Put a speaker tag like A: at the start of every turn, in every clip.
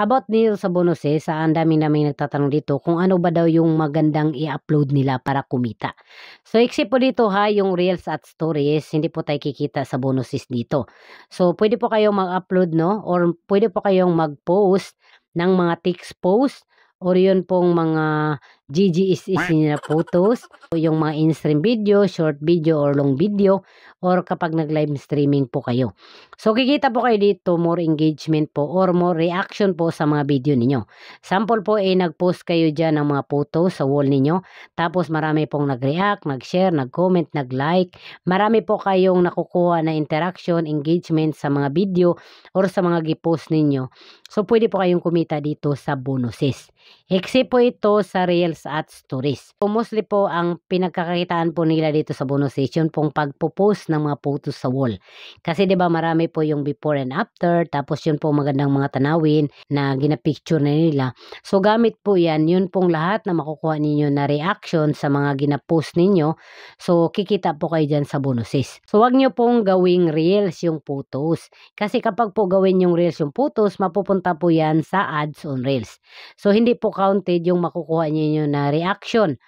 A: About dito sa bonuses, eh, sa ang dami namin nagtatanong dito kung ano ba daw yung magandang i-upload nila para kumita. So except po dito ha, yung Reels at Stories, hindi po tayo kikita sa bonuses dito. So pwede po kayong mag-upload no or pwede po kayong mag-post ng mga text post or yun pong mga GGSS e na photos, o yung mga in-stream video, short video or long video or kapag nag-live streaming po kayo. So kikita po kayo dito more engagement po or more reaction po sa mga video ninyo. Sample po ay eh, nag-post kayo dyan ng mga photos sa wall ninyo. Tapos marami pong nag-react, nag-share, nag-comment, nag-like. Marami po kayong nakukuha na interaction, engagement sa mga video or sa mga gipost ninyo. So pwede po kayong kumita dito sa bonuses. Except po ito sa real Paris at Tourist. So mostly po ang pinagkakakitaan po nila dito sa bonus station pong pagpo-post ng mga photos sa wall. Kasi 'di ba marami po yung before and after tapos yun po magandang mga tanawin na ginapicture na nila. So gamit po 'yan, yun pong lahat na makukuha ninyo na reaction sa mga ginapost ninyo. So kikita po kayo diyan sa bonuses. So wag niyo pong gawing reels yung photos kasi kapag po gawin yung reels yung photos, mapupunta po 'yan sa ads on reels. So hindi po counted yung makukuha ninyo na reaction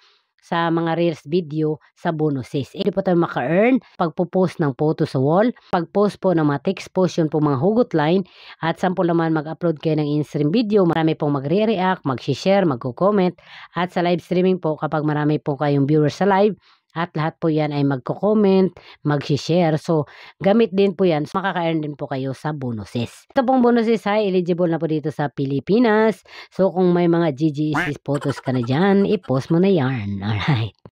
A: sa mga Reels video sa bonuses. Hindi po tayo maka-earn pagpo-post ng photo sa wall, pag-post po ng mga text post yun po mga hugot line at saan naman mag-upload kayo ng in-stream video. Marami pong magre-react, mag-share, mag-comment at sa live streaming po kapag marami po kayong viewers sa live, at lahat po yan ay magko-comment, mag-share. So, gamit din po yan. So, makaka-earn din po kayo sa bonuses. Ito pong bonuses ay eligible na po dito sa Pilipinas. So, kung may mga GGC e photos ka na dyan, i-post mo na yarn. Alright.